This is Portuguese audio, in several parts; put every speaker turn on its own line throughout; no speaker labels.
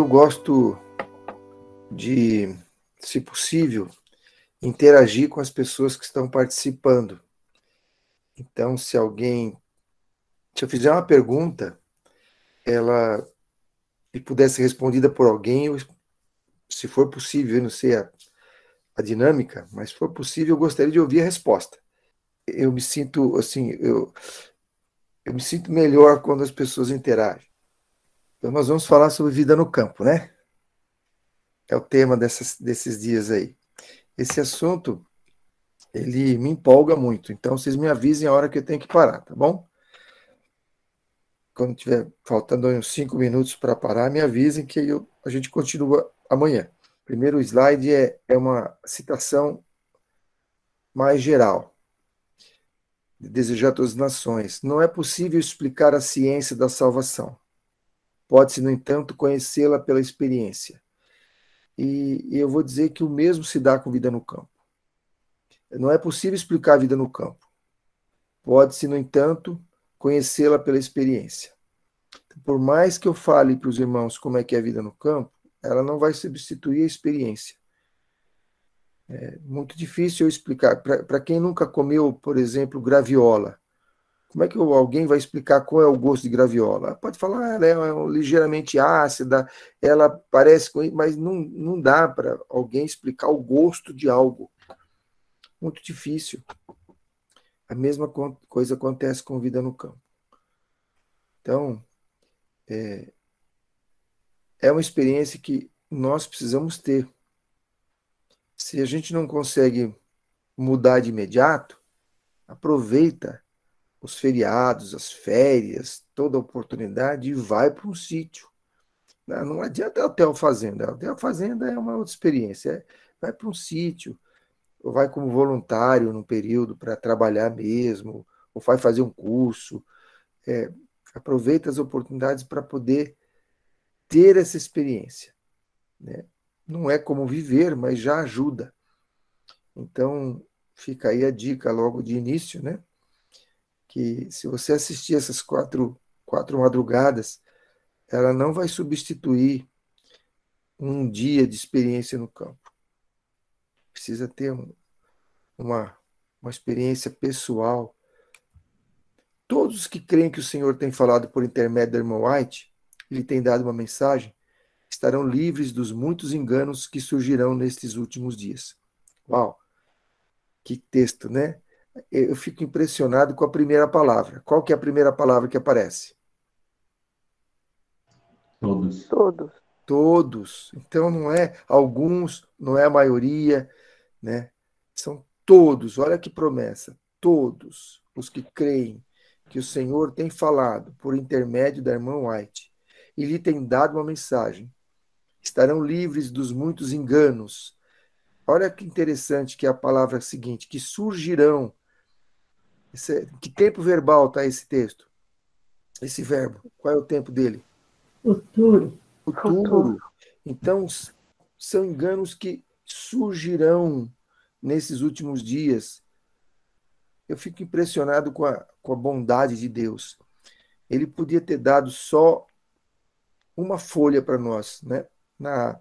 eu gosto de, se possível, interagir com as pessoas que estão participando. Então, se alguém. Se eu fizer uma pergunta, ela e pudesse ser respondida por alguém, eu, se for possível, eu não sei a, a, dinâmica, mas se for possível, eu gostaria de ouvir a resposta. Eu me sinto assim, eu, eu me sinto melhor quando as pessoas interagem. Então, nós vamos falar sobre vida no campo, né? É o tema dessas, desses dias aí. Esse assunto, ele me empolga muito. Então, vocês me avisem a hora que eu tenho que parar, tá bom? Quando tiver faltando uns cinco minutos para parar, me avisem que eu, a gente continua amanhã. Primeiro slide é, é uma citação mais geral. Desejar todas as nações. Não é possível explicar a ciência da salvação. Pode-se, no entanto, conhecê-la pela experiência. E, e eu vou dizer que o mesmo se dá com vida no campo. Não é possível explicar a vida no campo. Pode-se, no entanto, conhecê-la pela experiência. Por mais que eu fale para os irmãos como é que é a vida no campo, ela não vai substituir a experiência. É muito difícil eu explicar. Para quem nunca comeu, por exemplo, graviola, como é que alguém vai explicar qual é o gosto de graviola? Pode falar, ah, ela é, é ligeiramente ácida, ela parece com mas não, não dá para alguém explicar o gosto de algo. Muito difícil. A mesma coisa acontece com vida no campo. Então, é, é uma experiência que nós precisamos ter. Se a gente não consegue mudar de imediato, aproveita os feriados, as férias, toda oportunidade e vai para um sítio. Né? Não adianta hotel fazenda. Hotel fazenda é uma outra experiência. É, vai para um sítio, ou vai como voluntário num período para trabalhar mesmo, ou vai fazer um curso. É, aproveita as oportunidades para poder ter essa experiência. Né? Não é como viver, mas já ajuda. Então, fica aí a dica logo de início, né? que se você assistir essas quatro, quatro madrugadas, ela não vai substituir um dia de experiência no campo. Precisa ter um, uma, uma experiência pessoal. Todos que creem que o Senhor tem falado por intermédio da irmã White, ele tem dado uma mensagem, estarão livres dos muitos enganos que surgirão nestes últimos dias. Uau! Que texto, né? eu fico impressionado com a primeira palavra. Qual que é a primeira palavra que aparece? Todos. Todos. Todos. Então não é alguns, não é a maioria, né? São todos. Olha que promessa. Todos os que creem que o Senhor tem falado por intermédio da irmã White e lhe tem dado uma mensagem estarão livres dos muitos enganos. Olha que interessante que é a palavra seguinte, que surgirão esse, é, que tempo verbal está esse texto? Esse verbo? Qual é o tempo dele? Futuro. Futuro. Futuro. Então, são enganos que surgirão nesses últimos dias. Eu fico impressionado com a, com a bondade de Deus. Ele podia ter dado só uma folha para nós, né? Na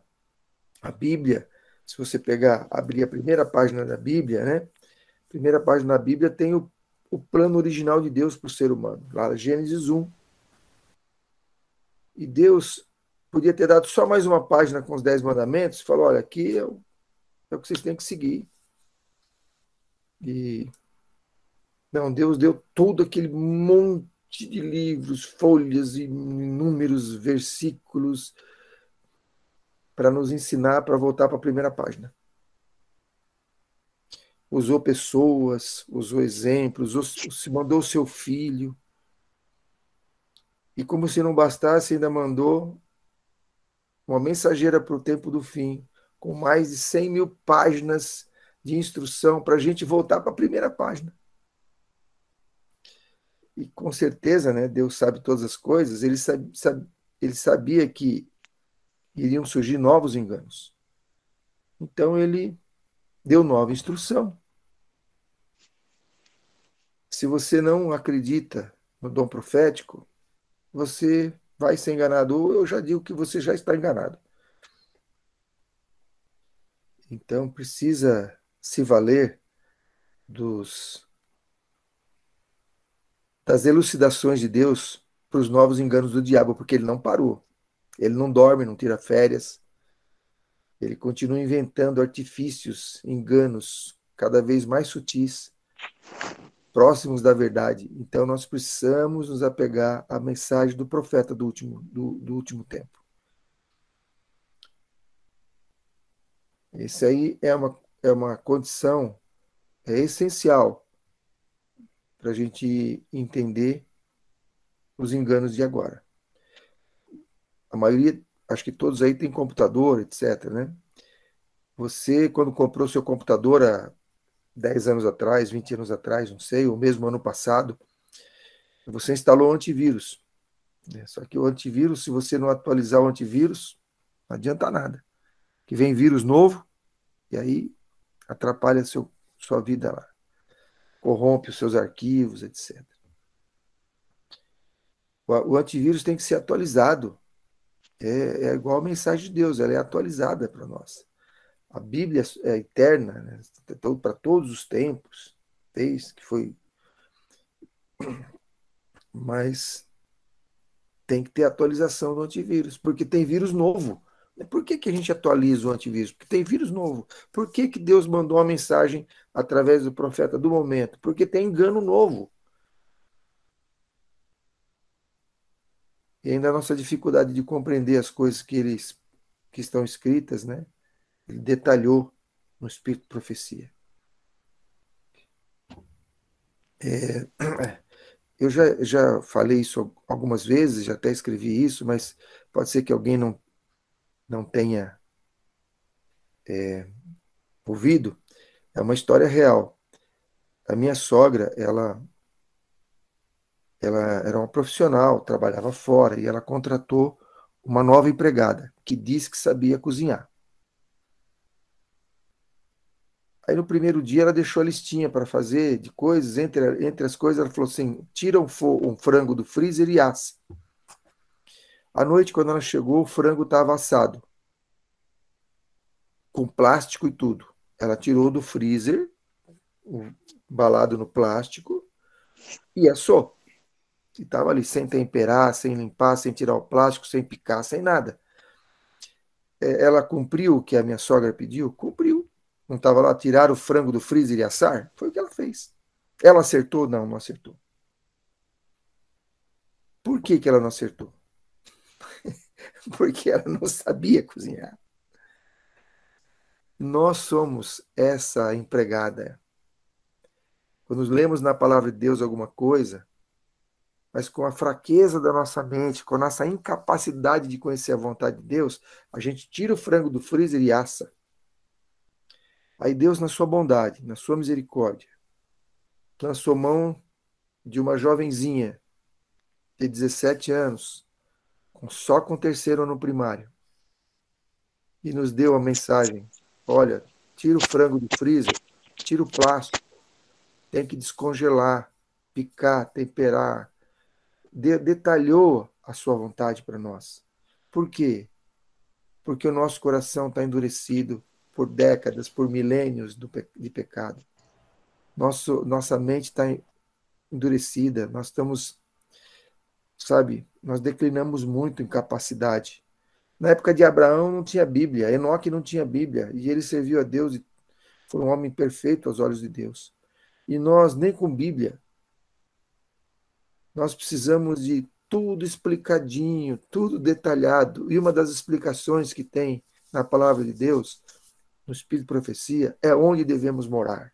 a Bíblia, se você pegar, abrir a primeira página da Bíblia, né? Primeira página da Bíblia tem o o plano original de Deus para o ser humano, lá Gênesis 1. E Deus podia ter dado só mais uma página com os dez mandamentos, falou, olha, aqui é o, é o que vocês têm que seguir. E não, Deus deu todo aquele monte de livros, folhas e números, versículos para nos ensinar para voltar para a primeira página usou pessoas, usou exemplos, usou, mandou seu filho. E como se não bastasse, ainda mandou uma mensageira para o tempo do fim, com mais de 100 mil páginas de instrução para a gente voltar para a primeira página. E com certeza, né, Deus sabe todas as coisas, ele, sabe, sabe, ele sabia que iriam surgir novos enganos. Então ele deu nova instrução. Se você não acredita no dom profético, você vai ser enganado. Ou eu já digo que você já está enganado. Então precisa se valer dos das elucidações de Deus para os novos enganos do diabo, porque ele não parou. Ele não dorme, não tira férias. Ele continua inventando artifícios, enganos, cada vez mais sutis, próximos da verdade. Então nós precisamos nos apegar à mensagem do profeta do último, do, do último tempo. Esse aí é uma, é uma condição, é essencial para a gente entender os enganos de agora. A maioria acho que todos aí têm computador, etc. Né? Você, quando comprou seu computador há 10 anos atrás, 20 anos atrás, não sei, ou mesmo ano passado, você instalou um antivírus. Né? Só que o antivírus, se você não atualizar o antivírus, não adianta nada. Que vem vírus novo e aí atrapalha seu, sua vida lá. Corrompe os seus arquivos, etc. O, o antivírus tem que ser atualizado é, é igual a mensagem de Deus, ela é atualizada para nós. A Bíblia é eterna, né? Então, para todos os tempos, desde que foi. Mas tem que ter atualização do antivírus, porque tem vírus novo. Por que, que a gente atualiza o antivírus? Porque tem vírus novo. Por que, que Deus mandou uma mensagem através do profeta do momento? Porque tem engano novo. e ainda a nossa dificuldade de compreender as coisas que eles que estão escritas, né? Ele detalhou no Espírito Profecia. É, eu já, já falei isso algumas vezes, já até escrevi isso, mas pode ser que alguém não, não tenha é, ouvido. É uma história real. A minha sogra, ela ela era uma profissional, trabalhava fora e ela contratou uma nova empregada que diz que sabia cozinhar. Aí no primeiro dia ela deixou a listinha para fazer de coisas, entre, entre as coisas ela falou assim: tira um, um frango do freezer e assa. À noite, quando ela chegou, o frango estava assado, com plástico e tudo. Ela tirou do freezer, embalado no plástico, e assou. E estava ali sem temperar, sem limpar, sem tirar o plástico, sem picar, sem nada. É, ela cumpriu o que a minha sogra pediu? Cumpriu. Não estava lá tirar o frango do freezer e assar? Foi o que ela fez. Ela acertou? Não, não acertou. Por que, que ela não acertou? Porque ela não sabia cozinhar. Nós somos essa empregada. Quando lemos na palavra de Deus alguma coisa, mas com a fraqueza da nossa mente, com a nossa incapacidade de conhecer a vontade de Deus, a gente tira o frango do freezer e assa. Aí Deus, na sua bondade, na sua misericórdia, lançou mão de uma jovenzinha de 17 anos, só com o terceiro ano primário, e nos deu a mensagem: olha, tira o frango do freezer, tira o plástico, tem que descongelar, picar, temperar, de, detalhou a sua vontade para nós. Por quê? Porque o nosso coração está endurecido por décadas, por milênios do, de pecado. Nosso, nossa mente está endurecida, nós estamos, sabe, nós declinamos muito em capacidade. Na época de Abraão não tinha Bíblia, Enoque não tinha Bíblia, e ele serviu a Deus e foi um homem perfeito aos olhos de Deus. E nós nem com Bíblia nós precisamos de tudo explicadinho, tudo detalhado. E uma das explicações que tem na palavra de Deus, no Espírito de Profecia, é onde devemos morar.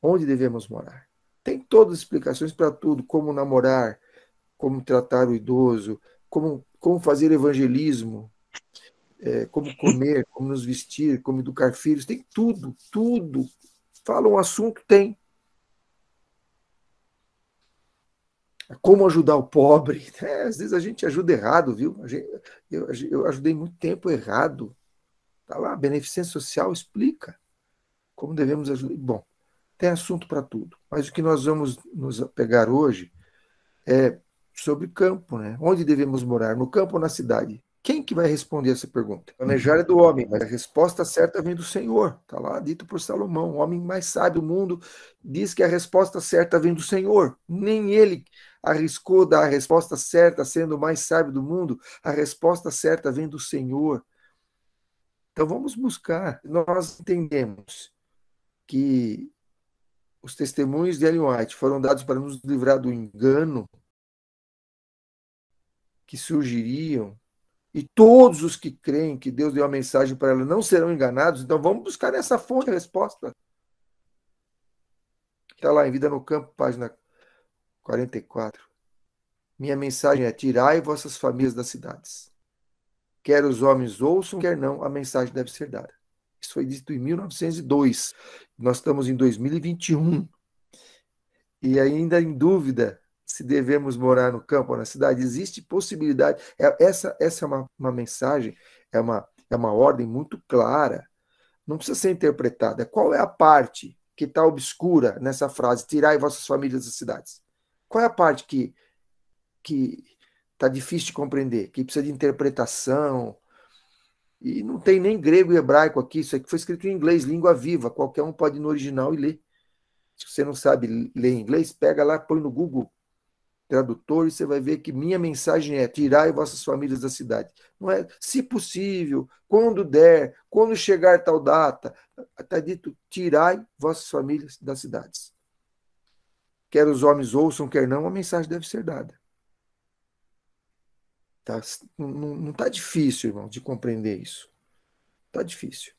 Onde devemos morar. Tem todas as explicações para tudo, como namorar, como tratar o idoso, como, como fazer evangelismo, é, como comer, como nos vestir, como educar filhos, tem tudo, tudo. Fala um assunto, tem. É como ajudar o pobre. É, às vezes a gente ajuda errado, viu? Gente, eu, eu ajudei muito tempo errado. Tá lá, beneficência social explica como devemos ajudar. Bom, tem assunto para tudo. Mas o que nós vamos nos pegar hoje é sobre campo, né? Onde devemos morar, no campo ou na cidade? Quem que vai responder essa pergunta? Planejar é do homem, mas a resposta certa vem do Senhor. Está lá dito por Salomão, o homem mais sábio do mundo diz que a resposta certa vem do Senhor. Nem ele arriscou dar a resposta certa, sendo o mais sábio do mundo, a resposta certa vem do Senhor. Então vamos buscar. Nós entendemos que os testemunhos de Ellen White foram dados para nos livrar do engano que surgiriam e todos os que creem que Deus deu a mensagem para ela não serão enganados, então vamos buscar essa fonte de resposta. Está lá em Vida no Campo, página 44. Minha mensagem é: tirai vossas famílias das cidades. Quer os homens ouçam, quer não, a mensagem deve ser dada. Isso foi dito em 1902. Nós estamos em 2021. E ainda em dúvida se devemos morar no campo ou na cidade. Existe possibilidade. É, essa, essa é uma, uma mensagem, é uma, é uma ordem muito clara. Não precisa ser interpretada. Qual é a parte que está obscura nessa frase: tirai vossas famílias das cidades? Qual é a parte que que tá difícil de compreender, que precisa de interpretação? E não tem nem grego e hebraico aqui, isso aqui foi escrito em inglês, língua viva, qualquer um pode ir no original e ler. Se você não sabe ler inglês, pega lá, põe no Google Tradutor e você vai ver que minha mensagem é: tirai vossas famílias da cidade. Não é, se possível, quando der, quando chegar tal data, está dito: tirai vossas famílias das cidades quer os homens ouçam, quer não, a mensagem deve ser dada. Tá? Não está difícil, irmão, de compreender isso. Está difícil.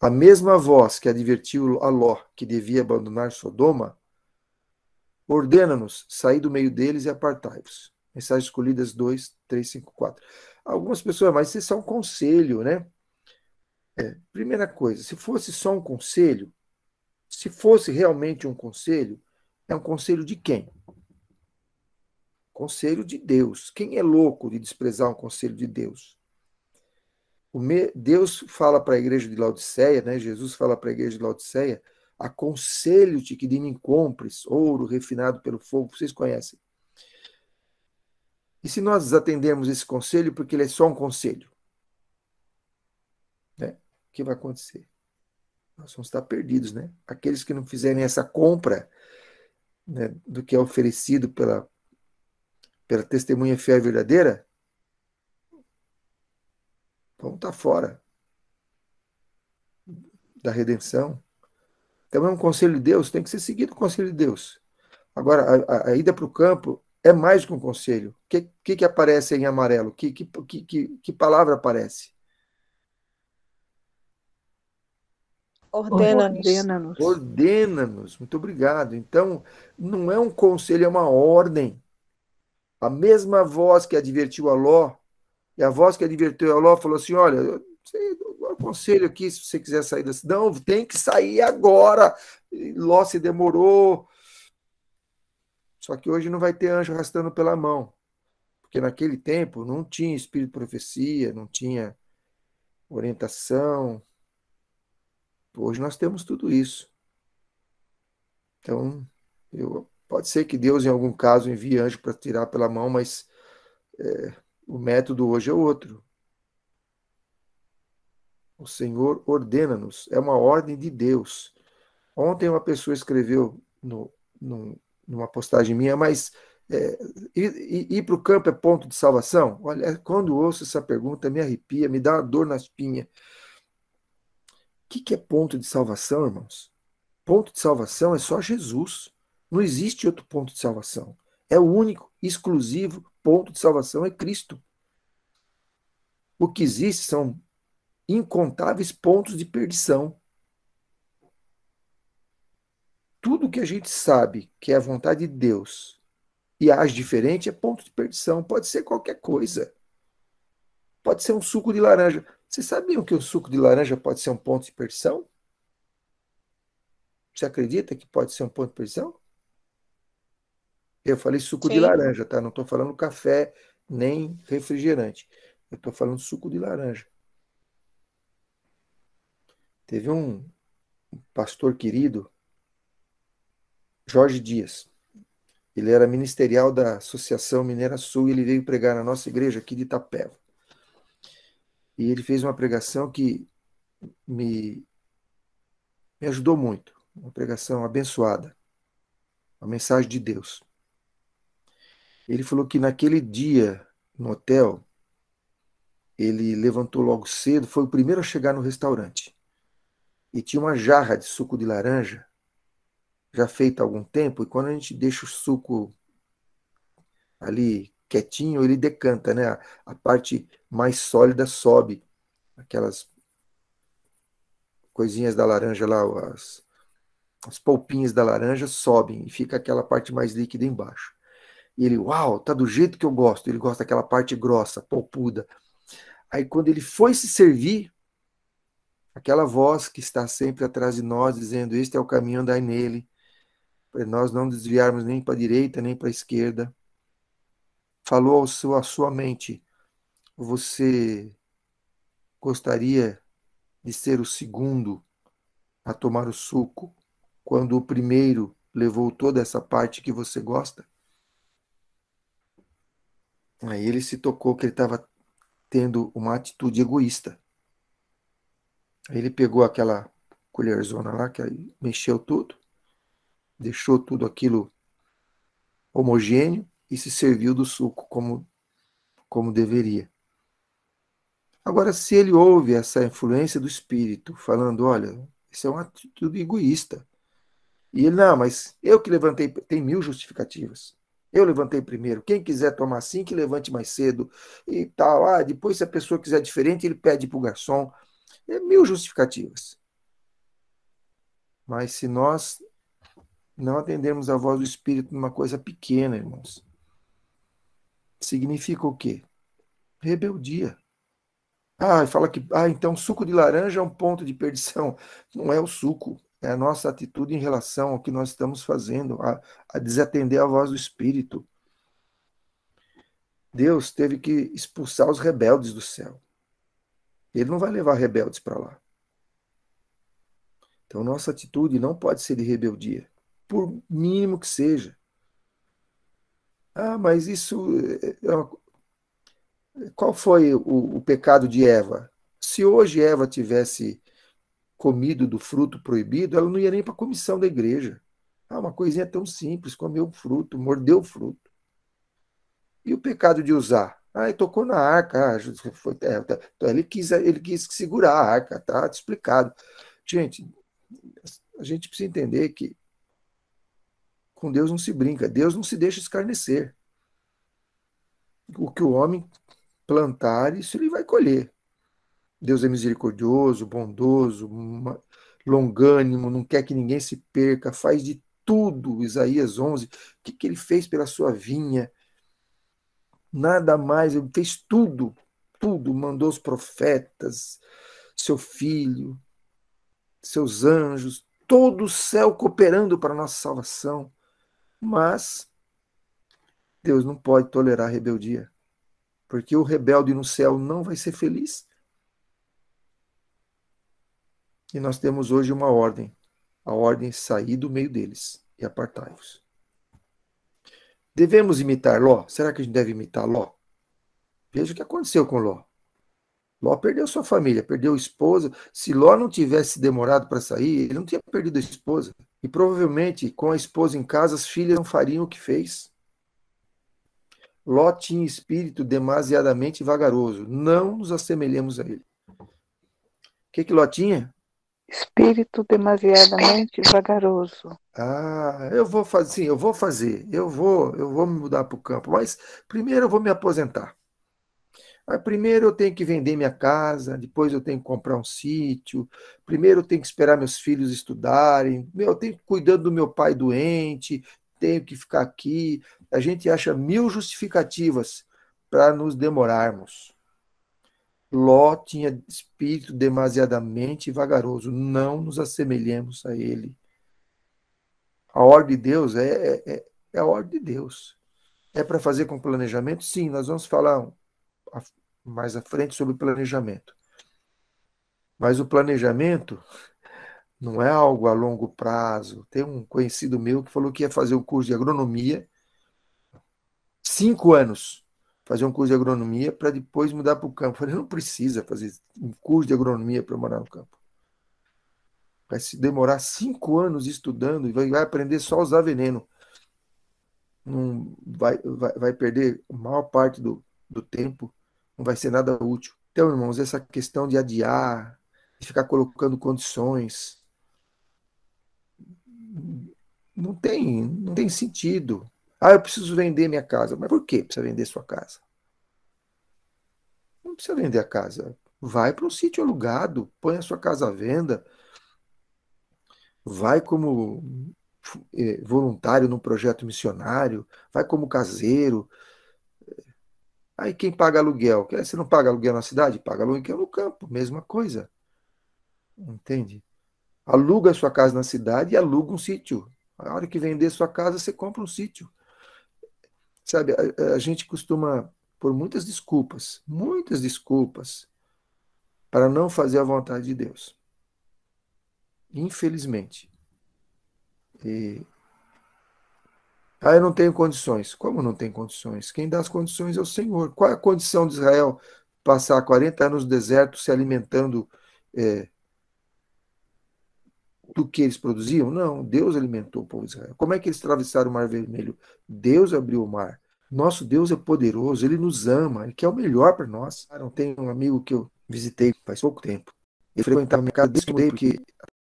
A mesma voz que advertiu a Ló que devia abandonar Sodoma, ordena-nos sair do meio deles e apartai-vos. Mensagens escolhidas 2, 3, 5, 4. Algumas pessoas, mas isso é só um conselho, né? É, primeira coisa, se fosse só um conselho, se fosse realmente um conselho, é um conselho de quem? Conselho de Deus. Quem é louco de desprezar um conselho de Deus? Deus fala para a igreja de Laodiceia, né? Jesus fala para a igreja de Laodiceia, aconselho-te que de mim compres ouro refinado pelo fogo, vocês conhecem. E se nós atendermos esse conselho, porque ele é só um conselho, né? o que vai acontecer? nós vamos estar perdidos, né? Aqueles que não fizerem essa compra né, do que é oferecido pela, pela testemunha fiel e verdadeira, vão estar fora da redenção. Então é um conselho de Deus, tem que ser seguido o conselho de Deus. Agora, a, a ida para o campo é mais que um conselho. O que, que, que, aparece em amarelo? Que, que, que, que palavra aparece? Ordena-nos. Ordena-nos. Ordena-nos. Muito obrigado. Então, não é um conselho, é uma ordem. A mesma voz que advertiu a Ló, e a voz que advertiu a Ló falou assim: Olha, eu, eu aconselho aqui, se você quiser sair da cidade, não, tem que sair agora. E Ló se demorou. Só que hoje não vai ter anjo arrastando pela mão. Porque naquele tempo não tinha espírito de profecia, não tinha orientação, Hoje nós temos tudo isso. Então, eu, pode ser que Deus, em algum caso, envie anjo para tirar pela mão, mas é, o método hoje é outro. O Senhor ordena-nos, é uma ordem de Deus. Ontem uma pessoa escreveu no, no, numa postagem minha, mas é, ir, ir para o campo é ponto de salvação? Olha, quando ouço essa pergunta, me arrepia, me dá uma dor na espinha que, que é ponto de salvação, irmãos? Ponto de salvação é só Jesus. Não existe outro ponto de salvação. É o único, exclusivo ponto de salvação é Cristo. O que existe são incontáveis pontos de perdição. Tudo que a gente sabe que é a vontade de Deus e age diferente é ponto de perdição. Pode ser qualquer coisa. Pode ser um suco de laranja. Vocês sabiam que o suco de laranja pode ser um ponto de pressão? Você acredita que pode ser um ponto de pressão? Eu falei suco Sim. de laranja, tá? Não estou falando café nem refrigerante. Eu estou falando suco de laranja. Teve um pastor querido, Jorge Dias. Ele era ministerial da Associação Mineira Sul e ele veio pregar na nossa igreja aqui de Itapeva e ele fez uma pregação que me, me ajudou muito, uma pregação abençoada, uma mensagem de Deus. Ele falou que naquele dia no hotel, ele levantou logo cedo, foi o primeiro a chegar no restaurante. E tinha uma jarra de suco de laranja, já feita há algum tempo, e quando a gente deixa o suco ali quietinho, ele decanta, né? A, a parte mais sólida sobe. Aquelas coisinhas da laranja lá, as, as polpinhas da laranja sobem e fica aquela parte mais líquida embaixo. E ele, uau, tá do jeito que eu gosto. Ele gosta daquela parte grossa, polpuda. Aí quando ele foi se servir, aquela voz que está sempre atrás de nós dizendo: Este é o caminho, andai nele, para nós não desviarmos nem para a direita nem para a esquerda falou ao seu, à sua mente: Você gostaria de ser o segundo a tomar o suco, quando o primeiro levou toda essa parte que você gosta? Aí ele se tocou que ele estava tendo uma atitude egoísta. Aí ele pegou aquela colherzona lá, que mexeu tudo, deixou tudo aquilo homogêneo, e se serviu do suco como, como deveria. Agora, se ele ouve essa influência do espírito, falando: olha, isso é uma atitude egoísta. E ele, não, mas eu que levantei, tem mil justificativas. Eu levantei primeiro. Quem quiser tomar assim, que levante mais cedo e tal. Ah, depois, se a pessoa quiser diferente, ele pede para o garçom. É mil justificativas. Mas se nós não atendermos a voz do Espírito numa coisa pequena, irmãos, significa o quê? Rebeldia. Ah, fala que ah, então suco de laranja é um ponto de perdição. Não é o suco, é a nossa atitude em relação ao que nós estamos fazendo, a, a desatender a voz do Espírito. Deus teve que expulsar os rebeldes do céu. Ele não vai levar rebeldes para lá. Então, nossa atitude não pode ser de rebeldia, por mínimo que seja. Ah, mas isso. Eh, qual foi o, o pecado de Eva? Se hoje Eva tivesse comido do fruto proibido, ela não ia nem para a comissão da igreja. Ah, uma coisinha tão simples, comeu o fruto, mordeu o fruto. E o pecado de usar? Ah, tocou na arca. Ah, foi, é, tá, tá, ele, quis, ele quis segurar a arca, tá, tá explicado. Gente, a gente precisa entender que com Deus não se brinca. Deus não se deixa escarnecer. O que o homem plantar, isso ele vai colher. Deus é misericordioso, bondoso, longânimo, não quer que ninguém se perca, faz de tudo, Isaías 11. O que, que ele fez pela sua vinha? Nada mais, ele fez tudo, tudo. Mandou os profetas, seu filho, seus anjos, todo o céu cooperando para a nossa salvação. Mas Deus não pode tolerar a rebeldia, porque o rebelde no céu não vai ser feliz. E nós temos hoje uma ordem, a ordem sair do meio deles e apartai-vos. Devemos imitar Ló? Será que a gente deve imitar Ló? Veja o que aconteceu com Ló. Ló perdeu sua família, perdeu a esposa. Se Ló não tivesse demorado para sair, ele não tinha perdido a esposa. E provavelmente, com a esposa em casa, as filhas não fariam o que fez. Ló tinha espírito demasiadamente vagaroso. Não nos assemelhemos a ele. O que, que Ló tinha? Espírito demasiadamente vagaroso. Ah, eu vou fazer, sim, eu vou fazer, eu vou, eu vou me mudar para o campo, mas primeiro eu vou me aposentar primeiro eu tenho que vender minha casa, depois eu tenho que comprar um sítio, primeiro eu tenho que esperar meus filhos estudarem, eu tenho que cuidando do meu pai doente, tenho que ficar aqui. A gente acha mil justificativas para nos demorarmos. Ló tinha espírito demasiadamente vagaroso. Não nos assemelhemos a ele. A ordem de Deus é, é, é, é a ordem de Deus. É para fazer com planejamento? Sim, nós vamos falar mais à frente sobre o planejamento. Mas o planejamento não é algo a longo prazo. Tem um conhecido meu que falou que ia fazer um curso de agronomia, cinco anos, fazer um curso de agronomia para depois mudar para o campo. Eu falei, não precisa fazer um curso de agronomia para morar no campo. Vai se demorar cinco anos estudando e vai, aprender só a usar veneno. Não vai, vai, vai perder a maior parte do, do tempo não vai ser nada útil. Então, irmãos, essa questão de adiar, de ficar colocando condições, não tem, não tem sentido. Ah, eu preciso vender minha casa. Mas por que precisa vender sua casa? Não precisa vender a casa. Vai para um sítio alugado, põe a sua casa à venda, vai como eh, voluntário num projeto missionário, vai como caseiro, Aí quem paga aluguel? Você não paga aluguel na cidade? Paga aluguel no campo, mesma coisa. Entende? Aluga sua casa na cidade e aluga um sítio. A hora que vender sua casa, você compra um sítio. Sabe, a, a gente costuma por muitas desculpas, muitas desculpas para não fazer a vontade de Deus. Infelizmente. E ah, eu não tenho condições. Como não tem condições? Quem dá as condições é o Senhor. Qual é a condição de Israel passar 40 anos no deserto se alimentando é, do que eles produziam? Não, Deus alimentou o povo de Israel. Como é que eles atravessaram o Mar Vermelho? Deus abriu o mar. Nosso Deus é poderoso, ele nos ama, ele quer o melhor para nós. Eu ah, tenho um amigo que eu visitei faz pouco tempo. Ele frequentava minha casa desde que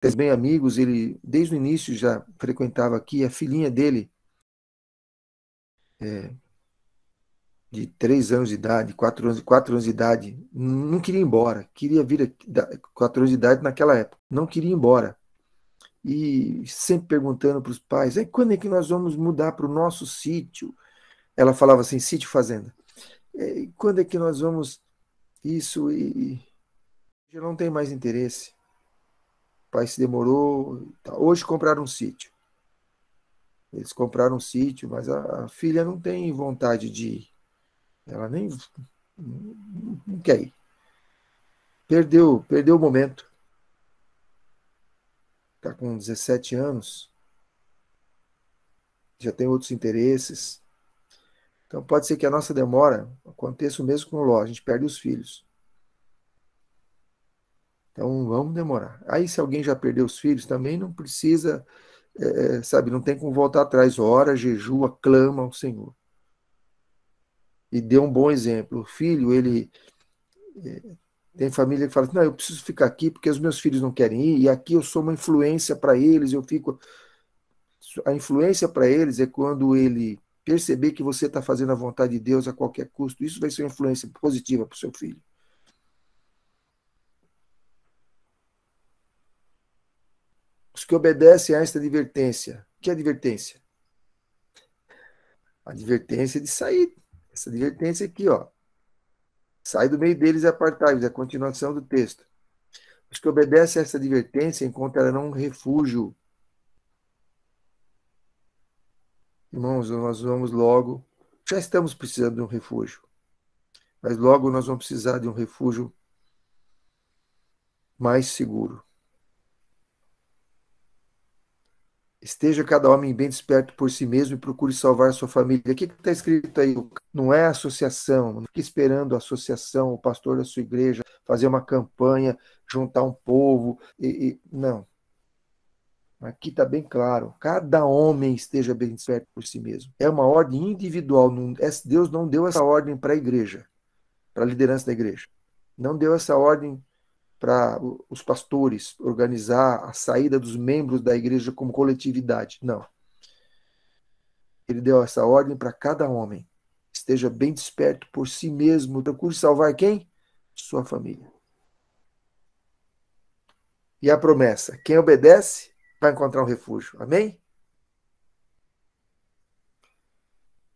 eu bem amigos, ele desde o início já frequentava aqui, a filhinha dele é, de 3 anos de idade, 4 anos, quatro anos de idade, não queria ir embora, queria vir aqui, 4 anos de idade naquela época, não queria ir embora. E sempre perguntando para os pais, é quando é que nós vamos mudar para o nosso sítio? Ela falava assim, sítio fazenda. É, quando é que nós vamos isso e, e já não tem mais interesse. O pai se demorou, tá. hoje compraram um sítio. Eles compraram um sítio, mas a, a filha não tem vontade de ir. Ela nem não, não quer ir. Perdeu, perdeu o momento. Está com 17 anos. Já tem outros interesses. Então pode ser que a nossa demora aconteça o mesmo com o Ló, a gente perde os filhos. Então vamos demorar. Aí se alguém já perdeu os filhos, também não precisa é, é, sabe, não tem como voltar atrás. Ora, jejua, clama ao Senhor. E dê um bom exemplo. O filho, ele. É, tem família que fala assim, não, eu preciso ficar aqui porque os meus filhos não querem ir, e aqui eu sou uma influência para eles, eu fico. A influência para eles é quando ele perceber que você está fazendo a vontade de Deus a qualquer custo. Isso vai ser uma influência positiva para o seu filho. que obedecem a esta advertência. Que é advertência? Advertência de sair. Essa advertência aqui, ó. Sai do meio deles e apartai-vos. É a continuação do texto. Os que obedecem a essa advertência encontrarão um refúgio. Irmãos, nós vamos logo. Já estamos precisando de um refúgio. Mas logo nós vamos precisar de um refúgio mais seguro. Esteja cada homem bem desperto por si mesmo e procure salvar sua família. O que está escrito aí? Não é associação. Não fique esperando a associação, o pastor da sua igreja, fazer uma campanha, juntar um povo. E, e... Não. Aqui está bem claro. Cada homem esteja bem desperto por si mesmo. É uma ordem individual. É, Deus não deu essa ordem para a igreja, para a liderança da igreja. Não deu essa ordem para os pastores organizar a saída dos membros da igreja como coletividade. Não. Ele deu essa ordem para cada homem. Esteja bem desperto por si mesmo. Procure salvar quem? Sua família. E a promessa: quem obedece vai encontrar um refúgio. Amém?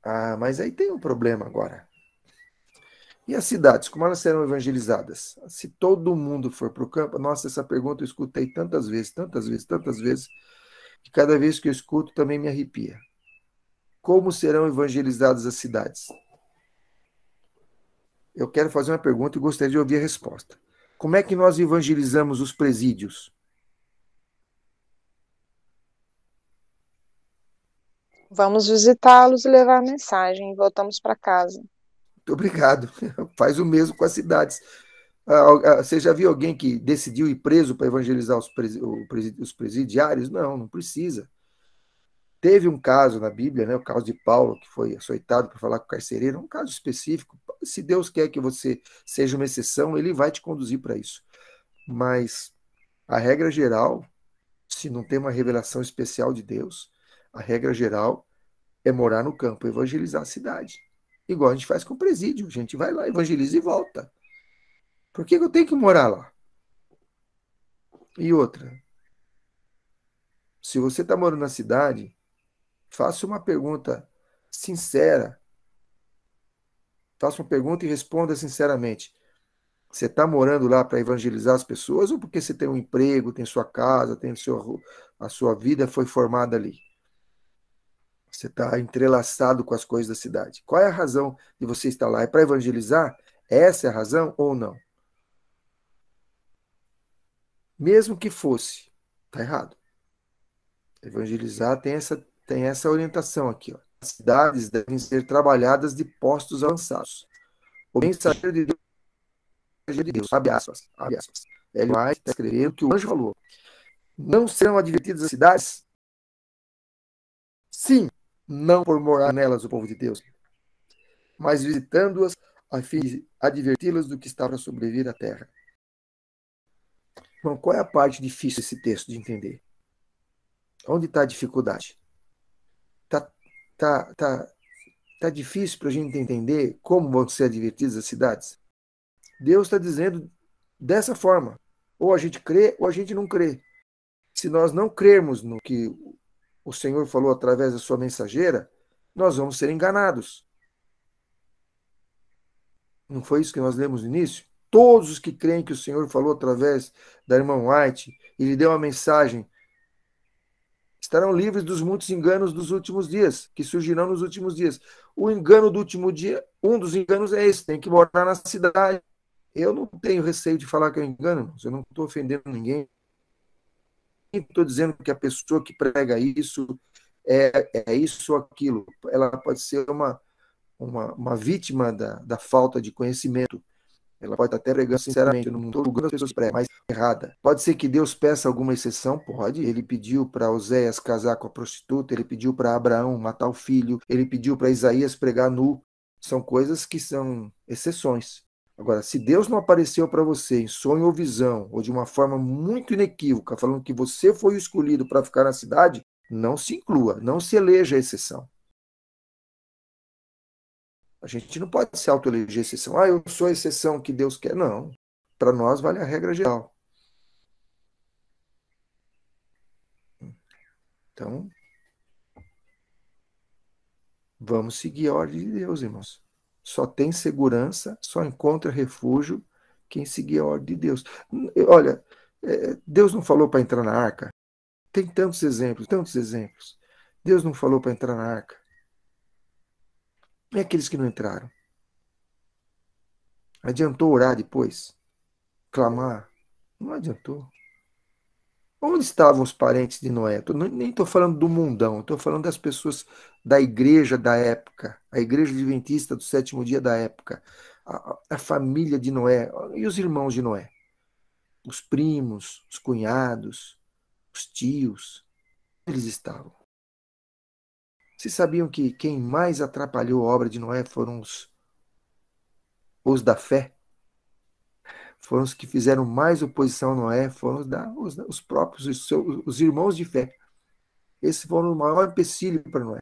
Ah, mas aí tem um problema agora. E as cidades, como elas serão evangelizadas? Se todo mundo for para o campo, nossa, essa pergunta eu escutei tantas vezes, tantas vezes, tantas vezes, que cada vez que eu escuto também me arrepia. Como serão evangelizadas as cidades? Eu quero fazer uma pergunta e gostaria de ouvir a resposta. Como é que nós evangelizamos os presídios? Vamos visitá-los e levar a mensagem. e Voltamos para casa. Muito obrigado. Faz o mesmo com as cidades. Ah, ah, você já viu alguém que decidiu ir preso para evangelizar os, os presidiários? Não, não precisa. Teve um caso na Bíblia, né, o caso de Paulo, que foi açoitado para falar com o carcereiro, um caso específico. Se Deus quer que você seja uma exceção, ele vai te conduzir para isso. Mas a regra geral, se não tem uma revelação especial de Deus, a regra geral é morar no campo, evangelizar a cidade. Igual a gente faz com o presídio. A gente vai lá, evangeliza e volta. Por que eu tenho que morar lá? E outra. Se você está morando na cidade, faça uma pergunta sincera. Faça uma pergunta e responda sinceramente. Você está morando lá para evangelizar as pessoas ou porque você tem um emprego, tem sua casa, tem seu, a sua vida foi formada ali? Você está entrelaçado com as coisas da cidade. Qual é a razão de você estar lá? É para evangelizar? Essa é a razão ou não? Mesmo que fosse, tá errado. Evangelizar tem essa, tem essa orientação aqui. Ó. As cidades devem ser trabalhadas de postos avançados. O mensageiro de Deus, de Deus abre aspas, abre aspas. Ele vai escrever o que o anjo falou. Não serão advertidas as cidades? Sim, não por morar nelas o povo de Deus, mas visitando-as a fim de adverti-las do que está para sobreviver à terra. Bom, qual é a parte difícil desse texto de entender? Onde está a dificuldade? Está tá, tá, tá difícil para a gente entender como vão ser advertidas as cidades? Deus está dizendo dessa forma. Ou a gente crê ou a gente não crê. Se nós não crermos no que o Senhor falou através da sua mensageira, nós vamos ser enganados. Não foi isso que nós lemos no início? Todos os que creem que o Senhor falou através da irmã White e lhe deu a mensagem estarão livres dos muitos enganos dos últimos dias, que surgirão nos últimos dias. O engano do último dia, um dos enganos é esse, tem que morar na cidade. Eu não tenho receio de falar que eu é engano, eu não estou ofendendo ninguém, estou dizendo que a pessoa que prega isso é, é isso ou aquilo. Ela pode ser uma, uma, uma vítima da, da falta de conhecimento. Ela pode estar até pregando sinceramente, eu não estou julgando as pessoas pregam, mas é errada. Pode ser que Deus peça alguma exceção? Pode. Ele pediu para Oséias casar com a prostituta, ele pediu para Abraão matar o filho, ele pediu para Isaías pregar nu. São coisas que são exceções. Agora, se Deus não apareceu para você em sonho ou visão, ou de uma forma muito inequívoca, falando que você foi o escolhido para ficar na cidade, não se inclua, não se eleja a exceção. A gente não pode se autoeleger exceção. Ah, eu sou a exceção que Deus quer. Não. Para nós vale a regra geral. Então, vamos seguir a ordem de Deus, irmãos só tem segurança, só encontra refúgio quem seguir a ordem de Deus. Eh, olha, eh, Deus não falou para entrar na arca. Tem tantos exemplos, tantos exemplos. Deus não falou para entrar na arca. E aqueles que não entraram? Adiantou orar depois? Clamar? Não adiantou. Onde estavam os parentes de Noé? Tô, nem estou falando do mundão, estou falando das pessoas da igreja da época, a igreja adventista do sétimo dia da época, a, a família de Noé e os irmãos de Noé, os primos, os cunhados, os tios, eles estavam. Vocês sabiam que quem mais atrapalhou a obra de Noé foram os, os da fé? foram os que fizeram mais oposição a Noé, foram os, os, próprios, os, seus, os irmãos de fé. Esse foi o maior empecilho para Noé.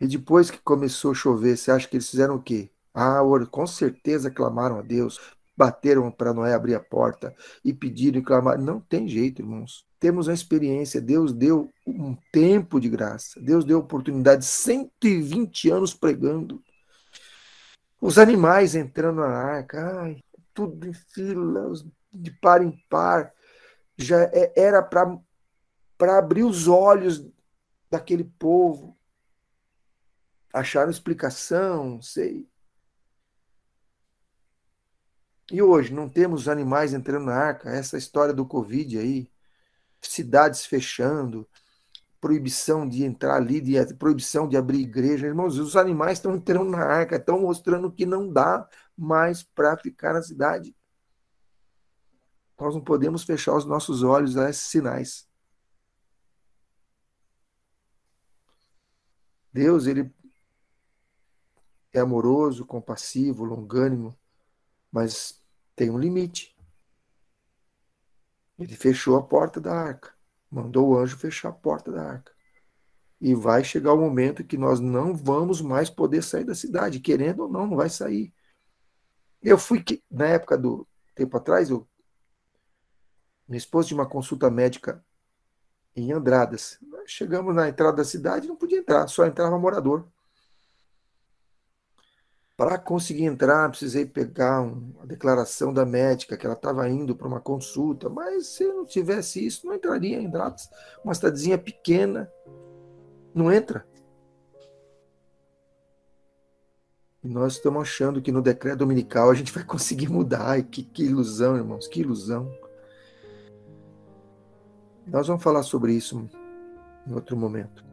E depois que começou a chover, você acha que eles fizeram o quê? Ah, com certeza clamaram a Deus, bateram para Noé abrir a porta e pediram e clamaram. Não tem jeito, irmãos. Temos uma experiência. Deus deu um tempo de graça. Deus deu oportunidade, 120 anos pregando. Os animais entrando na arca, ai, tudo em fila, de par em par. Já é, era para abrir os olhos daquele povo. Acharam explicação, sei. E hoje não temos animais entrando na arca, essa história do Covid aí, cidades fechando, proibição de entrar ali, de proibição de abrir igreja. Irmãos, os animais estão entrando na arca, estão mostrando que não dá mais para ficar na cidade. Nós não podemos fechar os nossos olhos a esses sinais. Deus, ele é amoroso, compassivo, longânimo, mas tem um limite. Ele fechou a porta da arca. Mandou o anjo fechar a porta da arca. E vai chegar o momento que nós não vamos mais poder sair da cidade, querendo ou não, não vai sair. Eu fui, na época do tempo atrás, eu, minha esposa tinha uma consulta médica em Andradas. chegamos na entrada da cidade, não podia entrar, só entrava morador. Para conseguir entrar, precisei pegar um, a declaração da médica que ela estava indo para uma consulta, mas se eu não tivesse isso, não entraria em Dratos, uma cidadezinha pequena. Não entra. E nós estamos achando que no decreto dominical a gente vai conseguir mudar. E que, que ilusão, irmãos, que ilusão. Nós vamos falar sobre isso em outro momento.